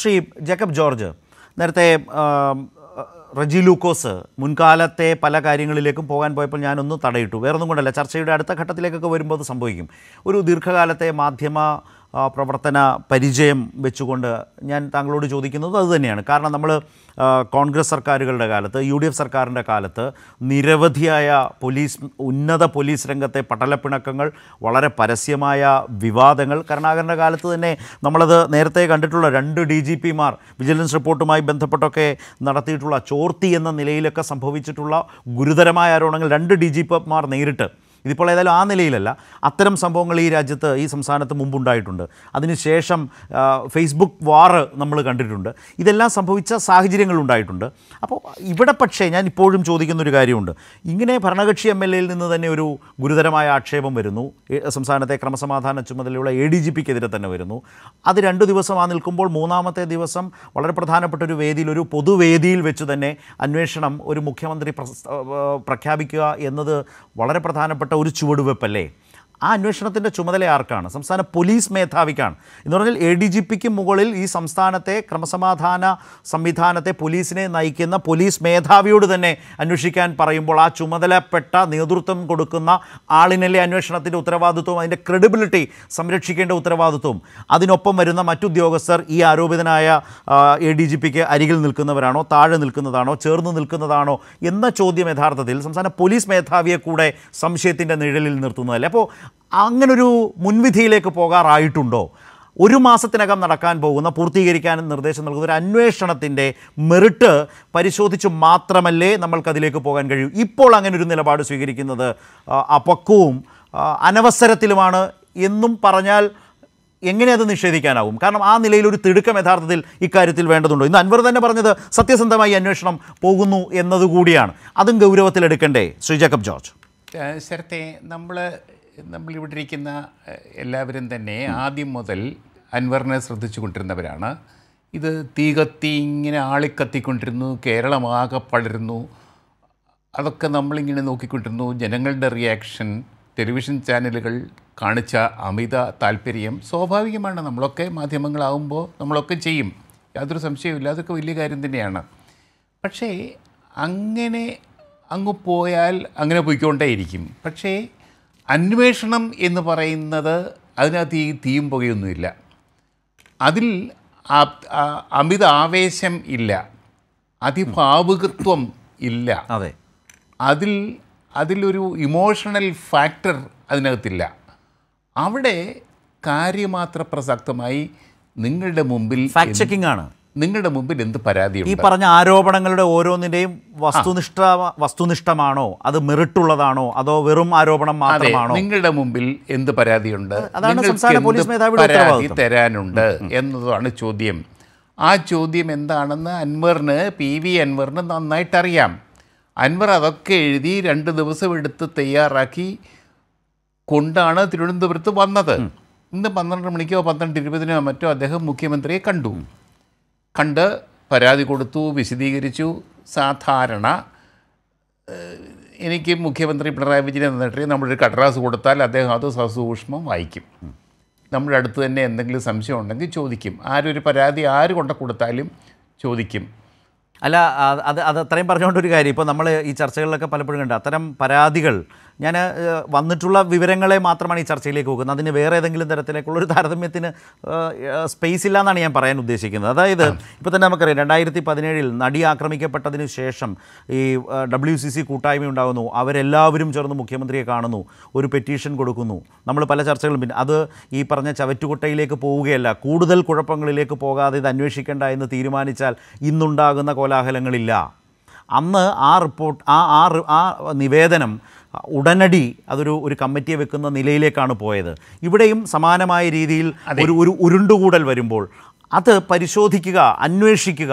Shri Jacob George നേരത്തെ റജി ലൂക്കോസ് മുൻകാലത്തെ പല കാര്യങ്ങളിലേക്കും പോകാൻ പോയപ്പോൾ ഞാനൊന്ന് തടയിട്ടു വേറൊന്നും കൊണ്ടല്ല ചർച്ചയുടെ അടുത്ത ഘട്ടത്തിലേക്കൊക്കെ വരുമ്പോൾ അത് സംഭവിക്കും ഒരു ദീർഘകാലത്തെ മാധ്യമ പ്രവർത്തന പരിചയം വെച്ചുകൊണ്ട് ഞാൻ താങ്കളോട് ചോദിക്കുന്നത് അതുതന്നെയാണ് കാരണം നമ്മൾ കോൺഗ്രസ് സർക്കാരുകളുടെ കാലത്ത് യു ഡി എഫ് സർക്കാരിൻ്റെ കാലത്ത് നിരവധിയായ പോലീസ് ഉന്നത പോലീസ് രംഗത്തെ പട്ടലപ്പിണക്കങ്ങൾ വളരെ പരസ്യമായ വിവാദങ്ങൾ കരുണാകരൻ്റെ കാലത്ത് തന്നെ നമ്മളത് നേരത്തെ കണ്ടിട്ടുള്ള രണ്ട് ഡി ജി പിമാർ വിജിലൻസ് റിപ്പോർട്ടുമായി ബന്ധപ്പെട്ടൊക്കെ നടത്തിയിട്ടുള്ള ചോർത്തി എന്ന നിലയിലൊക്കെ സംഭവിച്ചിട്ടുള്ള ഗുരുതരമായ ആരോപണങ്ങൾ രണ്ട് ഡി ജി പിമാർ നേരിട്ട് ഇതിപ്പോൾ ഏതായാലും ആ നിലയിലല്ല അത്തരം സംഭവങ്ങൾ ഈ രാജ്യത്ത് ഈ സംസ്ഥാനത്ത് മുമ്പുണ്ടായിട്ടുണ്ട് അതിനുശേഷം ഫേസ്ബുക്ക് വാർ നമ്മൾ കണ്ടിട്ടുണ്ട് ഇതെല്ലാം സംഭവിച്ച സാഹചര്യങ്ങൾ ഉണ്ടായിട്ടുണ്ട് അപ്പോൾ ഇവിടെ പക്ഷേ ഞാൻ ഇപ്പോഴും ചോദിക്കുന്നൊരു കാര്യമുണ്ട് ഇങ്ങനെ ഭരണകക്ഷി എം എൽ എയിൽ നിന്ന് തന്നെ ഒരു ഗുരുതരമായ ആക്ഷേപം വരുന്നു സംസ്ഥാനത്തെ ക്രമസമാധാന ചുമതലയുള്ള എ ഡി ജി പിക്കെതിരെ തന്നെ വരുന്നു അത് രണ്ട് ദിവസം ആ നിൽക്കുമ്പോൾ മൂന്നാമത്തെ ദിവസം വളരെ പ്രധാനപ്പെട്ട ഒരു വേദിയിൽ ഒരു പൊതുവേദിയിൽ വെച്ച് തന്നെ അന്വേഷണം ഒരു മുഖ്യമന്ത്രി പ്രഖ്യാപിക്കുക എന്നത് വളരെ പ്രധാനപ്പെട്ട ഒരു ചുവടുവെപ്പല്ലേ ആ അന്വേഷണത്തിൻ്റെ ചുമതല ആർക്കാണ് സംസ്ഥാന പോലീസ് മേധാവിക്കാണ് എന്ന് പറഞ്ഞാൽ എ ഡി ജി പിക്ക് മുകളിൽ ഈ സംസ്ഥാനത്തെ ക്രമസമാധാന സംവിധാനത്തെ പോലീസിനെ നയിക്കുന്ന പോലീസ് മേധാവിയോട് തന്നെ അന്വേഷിക്കാൻ പറയുമ്പോൾ ആ ചുമതലപ്പെട്ട നേതൃത്വം കൊടുക്കുന്ന ആളിനല്ലേ അന്വേഷണത്തിൻ്റെ ഉത്തരവാദിത്വവും അതിൻ്റെ ക്രെഡിബിലിറ്റി സംരക്ഷിക്കേണ്ട ഉത്തരവാദിത്വവും അതിനൊപ്പം വരുന്ന മറ്റുദ്യോഗസ്ഥർ ഈ ആരോപിതനായ എ ഡി ജി പിക്ക് അരികിൽ നിൽക്കുന്നവരാണോ താഴെ നിൽക്കുന്നതാണോ ചേർന്ന് നിൽക്കുന്നതാണോ എന്ന ചോദ്യം യഥാർത്ഥത്തിൽ സംസ്ഥാന പോലീസ് മേധാവിയെ കൂടെ സംശയത്തിൻ്റെ നിഴലിൽ നിർത്തുന്നതല്ലേ അപ്പോൾ അങ്ങനൊരു മുൻവിധിയിലേക്ക് പോകാറായിട്ടുണ്ടോ ഒരു മാസത്തിനകം നടക്കാൻ പോകുന്ന പൂർത്തീകരിക്കാനും നിർദ്ദേശം നൽകുന്ന ഒരു അന്വേഷണത്തിൻ്റെ മെറിട്ട് പരിശോധിച്ച് മാത്രമല്ലേ നമ്മൾക്കതിലേക്ക് പോകാൻ കഴിയൂ ഇപ്പോൾ അങ്ങനെ ഒരു നിലപാട് സ്വീകരിക്കുന്നത് അപക്വവും അനവസരത്തിലുമാണ് എന്നും പറഞ്ഞാൽ എങ്ങനെ അത് നിഷേധിക്കാനാവും കാരണം ആ നിലയിൽ ഒരു തിടുക്കം യഥാർത്ഥത്തിൽ ഇക്കാര്യത്തിൽ വേണ്ടതുണ്ടോ ഇന്ന് അൻവർ തന്നെ പറഞ്ഞത് സത്യസന്ധമായി അന്വേഷണം പോകുന്നു എന്നതുകൂടിയാണ് അതും ഗൗരവത്തിലെടുക്കണ്ടേ ശ്രീ ജേക്കബ് ജോർജ് ശരത്തെ നമ്മൾ നമ്മളിവിടെ ഇരിക്കുന്ന എല്ലാവരും തന്നെ ആദ്യം മുതൽ അൻവറിനെ ശ്രദ്ധിച്ചു കൊണ്ടിരുന്നവരാണ് ഇത് തീ കത്തി ഇങ്ങനെ ആളിക്കത്തിക്കൊണ്ടിരുന്നു കേരളമാകെ പടരുന്നു അതൊക്കെ നമ്മളിങ്ങനെ നോക്കിക്കൊണ്ടിരുന്നു ജനങ്ങളുടെ റിയാക്ഷൻ ടെലിവിഷൻ ചാനലുകൾ കാണിച്ച അമിത താല്പര്യം സ്വാഭാവികമാണ് നമ്മളൊക്കെ മാധ്യമങ്ങളാവുമ്പോൾ നമ്മളൊക്കെ ചെയ്യും യാതൊരു സംശയവുമില്ല അതൊക്കെ വലിയ കാര്യം തന്നെയാണ് പക്ഷേ അങ്ങനെ അങ്ങ് പോയാൽ അങ്ങനെ പോയിക്കൊണ്ടേയിരിക്കും പക്ഷേ അന്വേഷണം എന്ന് പറയുന്നത് അതിനകത്ത് ഈ തീയും പുകയൊന്നുമില്ല അതിൽ അമിത ആവേശം ഇല്ല അതിഭാവുകത്വം ഇല്ല അതെ അതിൽ അതിലൊരു ഇമോഷണൽ ഫാക്ടർ അതിനകത്തില്ല അവിടെ കാര്യമാത്ര പ്രസക്തമായി നിങ്ങളുടെ മുമ്പിൽ ഫാക്ട് ചെക്കിംഗ് ആണ് നിങ്ങളുടെ മുമ്പിൽ എന്ത് പരാതി ഈ പറഞ്ഞ ആരോപണങ്ങളുടെ ഓരോന്നിൻ്റെയും വസ്തുനിഷ്ഠ വസ്തുനിഷ്ഠമാണോ അത് മെറിട്ടുള്ളതാണോ അതോ വെറും ആരോപണം മാത്രമാണോ നിങ്ങളുടെ മുമ്പിൽ എന്ത് പരാതിയുണ്ട് പരാതി തരാനുണ്ട് എന്നതാണ് ചോദ്യം ആ ചോദ്യം എന്താണെന്ന് അൻവറിന് പി വി അൻവറിന് നന്നായിട്ടറിയാം അൻവർ അതൊക്കെ എഴുതി രണ്ട് ദിവസം എടുത്ത് തയ്യാറാക്കി കൊണ്ടാണ് തിരുവനന്തപുരത്ത് വന്നത് ഇന്ന് പന്ത്രണ്ട് മണിക്കോ പന്ത്രണ്ട് ഇരുപതിനോ മറ്റോ അദ്ദേഹം മുഖ്യമന്ത്രിയെ കണ്ടു കണ്ട് പരാതി കൊടുത്തു വിശദീകരിച്ചു സാധാരണ എനിക്ക് മുഖ്യമന്ത്രി പിണറായി വിജയൻ എന്നിട്ട് നമ്മളൊരു കടലാസ് കൊടുത്താൽ അദ്ദേഹം അത് സസൂക്ഷ്മം വായിക്കും നമ്മുടെ അടുത്ത് തന്നെ എന്തെങ്കിലും സംശയം ഉണ്ടെങ്കിൽ ചോദിക്കും ആരൊരു പരാതി ആര് കൊണ്ട കൊടുത്താലും ചോദിക്കും അല്ല അത് അത് അത്രയും പറഞ്ഞുകൊണ്ടൊരു കാര്യം ഇപ്പോൾ നമ്മൾ ഈ ചർച്ചകളിലൊക്കെ പലപ്പോഴും കണ്ട് അത്തരം പരാതികൾ ഞാൻ വന്നിട്ടുള്ള വിവരങ്ങളെ മാത്രമാണ് ഈ ചർച്ചയിലേക്ക് പോകുന്നത് അതിന് വേറെ ഏതെങ്കിലും തരത്തിലേക്കുള്ള ഒരു താരതമ്യത്തിന് സ്പേസ് ഇല്ല എന്നാണ് ഞാൻ പറയാൻ ഉദ്ദേശിക്കുന്നത് അതായത് ഇപ്പോൾ തന്നെ നമുക്കറിയാം രണ്ടായിരത്തി പതിനേഴിൽ നടി ആക്രമിക്കപ്പെട്ടതിന് ശേഷം ഈ ഡബ്ല്യു സി സി കൂട്ടായ്മ ഉണ്ടാകുന്നു അവരെല്ലാവരും ചേർന്ന് മുഖ്യമന്ത്രിയെ കാണുന്നു ഒരു പെറ്റീഷൻ കൊടുക്കുന്നു നമ്മൾ പല ചർച്ചകളും പിന്നെ അത് ഈ പറഞ്ഞ ചവറ്റുകുട്ടയിലേക്ക് പോവുകയല്ല കൂടുതൽ കുഴപ്പങ്ങളിലേക്ക് പോകാതെ ഇത് അന്വേഷിക്കേണ്ട എന്ന് തീരുമാനിച്ചാൽ ഇന്നുണ്ടാകുന്ന കോലാഹലങ്ങളില്ല അന്ന് ആ റിപ്പോർട്ട് ആ ആ നിവേദനം ഉടനടി അതൊരു ഒരു കമ്മിറ്റിയെ വെക്കുന്ന നിലയിലേക്കാണ് പോയത് ഇവിടെയും സമാനമായ രീതിയിൽ ഒരു ഒരു ഉരുണ്ടുകൂടൽ വരുമ്പോൾ അത് പരിശോധിക്കുക അന്വേഷിക്കുക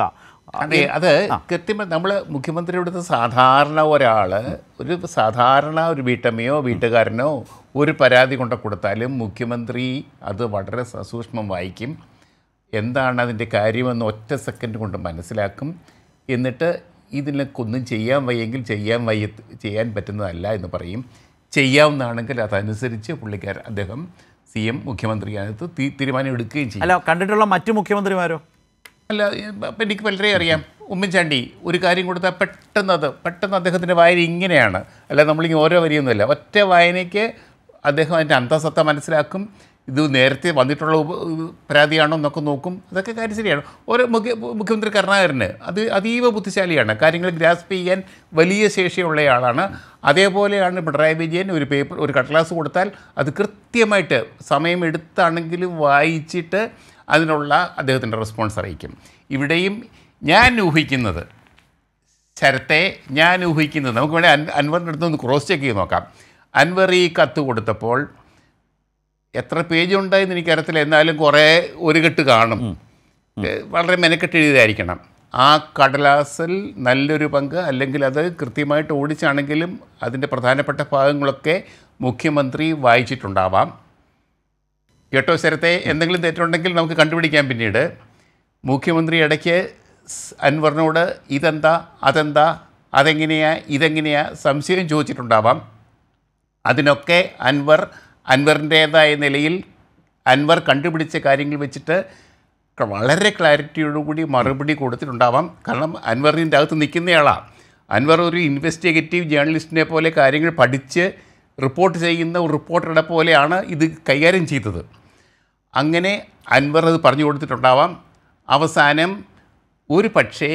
അതെ അത് കൃത്യമായി നമ്മൾ മുഖ്യമന്ത്രിയുടെ സാധാരണ ഒരാൾ ഒരു സാധാരണ ഒരു വീട്ടമ്മയോ വീട്ടുകാരനോ ഒരു പരാതി കൊണ്ട് കൊടുത്താലും മുഖ്യമന്ത്രി അത് വളരെ സസൂക്ഷ്മം വായിക്കും എന്താണ് അതിൻ്റെ കാര്യമെന്ന് ഒറ്റ സെക്കൻഡ് കൊണ്ട് മനസ്സിലാക്കും എന്നിട്ട് ഇതിനൊക്കൊന്നും ചെയ്യാൻ വയ്യെങ്കിൽ ചെയ്യാൻ വയ്യ ചെയ്യാൻ പറ്റുന്നതല്ല എന്ന് പറയും ചെയ്യാവുന്നതാണെങ്കിൽ അതനുസരിച്ച് പുള്ളിക്കാരൻ അദ്ദേഹം സി എം മുഖ്യമന്ത്രിയായത് തീരുമാനം എടുക്കുകയും ചെയ്യും അല്ല കണ്ടിട്ടുള്ള മറ്റു മുഖ്യമന്ത്രിമാരോ അല്ല എനിക്ക് വളരെ അറിയാം ഉമ്മൻചാണ്ടി ഒരു കാര്യം കൊടുത്താൽ പെട്ടെന്ന് അത് പെട്ടെന്ന് അദ്ദേഹത്തിൻ്റെ വായന ഇങ്ങനെയാണ് അല്ല നമ്മളിങ്ങനെ ഓരോ വരിയൊന്നുമല്ല ഒറ്റ വായനയ്ക്ക് അദ്ദേഹം അതിൻ്റെ അന്തസത്ത മനസ്സിലാക്കും ഇത് നേരത്തെ വന്നിട്ടുള്ള പരാതിയാണോ എന്നൊക്കെ നോക്കും അതൊക്കെ കാര്യം ശരിയാണ് ഓരോ മുഖ്യ മുഖ്യമന്ത്രി കരുണാകരന് അത് അതീവ ബുദ്ധിശാലിയാണ് കാര്യങ്ങൾ ഗ്രാസ്പ് ചെയ്യാൻ വലിയ ശേഷിയുള്ളയാളാണ് അതേപോലെയാണ് പിണറായി വിജയൻ ഒരു പേപ്പർ ഒരു കടലാസ് കൊടുത്താൽ അത് കൃത്യമായിട്ട് സമയമെടുത്താണെങ്കിലും വായിച്ചിട്ട് അതിനുള്ള അദ്ദേഹത്തിൻ്റെ റെസ്പോൺസ് അറിയിക്കും ഇവിടെയും ഞാൻ ഊഹിക്കുന്നത് ശരത്തെ ഞാൻ ഊഹിക്കുന്നത് നമുക്ക് വേണേൽ അൻവറിൻ്റെ അടുത്തൊന്ന് ക്രോസ് ചെക്ക് ചെയ്ത് നോക്കാം അൻവർ ഈ കത്ത് കൊടുത്തപ്പോൾ എത്ര പേജ് ഉണ്ടായെന്ന് എനിക്കറിയത്തില്ല എന്നാലും കുറേ ഒരു കെട്ട് കാണും വളരെ മെനക്കെട്ട് എഴുതിയതായിരിക്കണം ആ കടലാസിൽ നല്ലൊരു പങ്ക് അല്ലെങ്കിൽ അത് കൃത്യമായിട്ട് ഓടിച്ചാണെങ്കിലും അതിൻ്റെ പ്രധാനപ്പെട്ട ഭാഗങ്ങളൊക്കെ മുഖ്യമന്ത്രി വായിച്ചിട്ടുണ്ടാവാം കേട്ടോ സ്ഥലത്തെ എന്തെങ്കിലും തെറ്റുണ്ടെങ്കിൽ നമുക്ക് കണ്ടുപിടിക്കാം പിന്നീട് മുഖ്യമന്ത്രി ഇടയ്ക്ക് അൻവറിനോട് ഇതെന്താ അതെന്താ അതെങ്ങനെയാ ഇതെങ്ങനെയാ സംശയം ചോദിച്ചിട്ടുണ്ടാവാം അതിനൊക്കെ അൻവർ അൻവറിൻ്റേതായ നിലയിൽ അൻവർ കണ്ടുപിടിച്ച കാര്യങ്ങൾ വെച്ചിട്ട് വളരെ ക്ലാരിറ്റിയോടുകൂടി മറുപടി കൊടുത്തിട്ടുണ്ടാവാം കാരണം അൻവറിൻ്റെ അകത്ത് നിൽക്കുന്നയാളാണ് അൻവർ ഒരു ഇൻവെസ്റ്റിഗേറ്റീവ് ജേർണലിസ്റ്റിനെ പോലെ കാര്യങ്ങൾ പഠിച്ച് റിപ്പോർട്ട് ചെയ്യുന്ന ഒരു റിപ്പോർട്ടറുടെ പോലെയാണ് ഇത് കൈകാര്യം ചെയ്തത് അങ്ങനെ അൻവർ അത് പറഞ്ഞു കൊടുത്തിട്ടുണ്ടാവാം അവസാനം ഒരു പക്ഷേ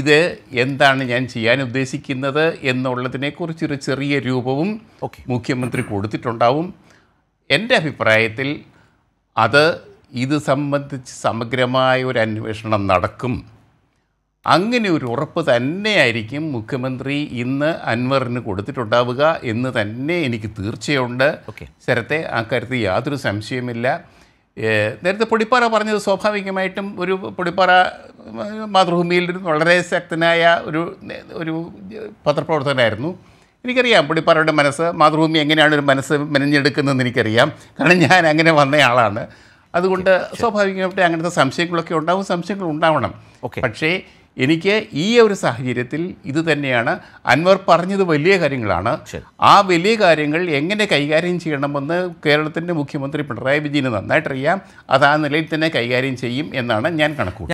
ഇത് എന്താണ് ഞാൻ ചെയ്യാൻ ഉദ്ദേശിക്കുന്നത് എന്നുള്ളതിനെക്കുറിച്ചൊരു ചെറിയ രൂപവും മുഖ്യമന്ത്രി കൊടുത്തിട്ടുണ്ടാവും എൻ്റെ അഭിപ്രായത്തിൽ അത് ഇത് സംബന്ധിച്ച് സമഗ്രമായ ഒരു അന്വേഷണം നടക്കും അങ്ങനെ ഒരു ഉറപ്പ് തന്നെയായിരിക്കും മുഖ്യമന്ത്രി ഇന്ന് അൻവറിന് കൊടുത്തിട്ടുണ്ടാവുക എന്ന് തന്നെ എനിക്ക് തീർച്ചയുണ്ട് ശരത്തെ ആ കാര്യത്തിൽ യാതൊരു സംശയമില്ല നേരത്തെ പൊടിപ്പാറ പറഞ്ഞത് സ്വാഭാവികമായിട്ടും ഒരു പൊടിപ്പാറ മാതൃഭൂമിയിൽ വളരെ ശക്തനായ ഒരു ഒരു പത്രപ്രവർത്തകനായിരുന്നു എനിക്കറിയാം പൊടിപ്പാറയുടെ മനസ്സ് മാതൃഭൂമി എങ്ങനെയാണ് ഒരു മനസ്സ് മെനഞ്ഞെടുക്കുന്നതെന്ന് എനിക്കറിയാം കാരണം ഞാൻ അങ്ങനെ വന്നയാളാണ് അതുകൊണ്ട് സ്വാഭാവികമായിട്ട് അങ്ങനത്തെ സംശയങ്ങളൊക്കെ ഉണ്ടാവും സംശയങ്ങൾ ഉണ്ടാവണം പക്ഷേ എനിക്ക് ഈ ഒരു സാഹചര്യത്തിൽ ഇത് തന്നെയാണ് അൻവർ പറഞ്ഞത് വലിയ കാര്യങ്ങളാണ് ആ വലിയ കാര്യങ്ങൾ എങ്ങനെ കൈകാര്യം ചെയ്യണമെന്ന് കേരളത്തിൻ്റെ മുഖ്യമന്ത്രി പിണറായി വിജയന് നന്നായിട്ടറിയാം അത് ആ നിലയിൽ തന്നെ കൈകാര്യം ചെയ്യും എന്നാണ് ഞാൻ കണക്കുകൂട്ടുന്നത്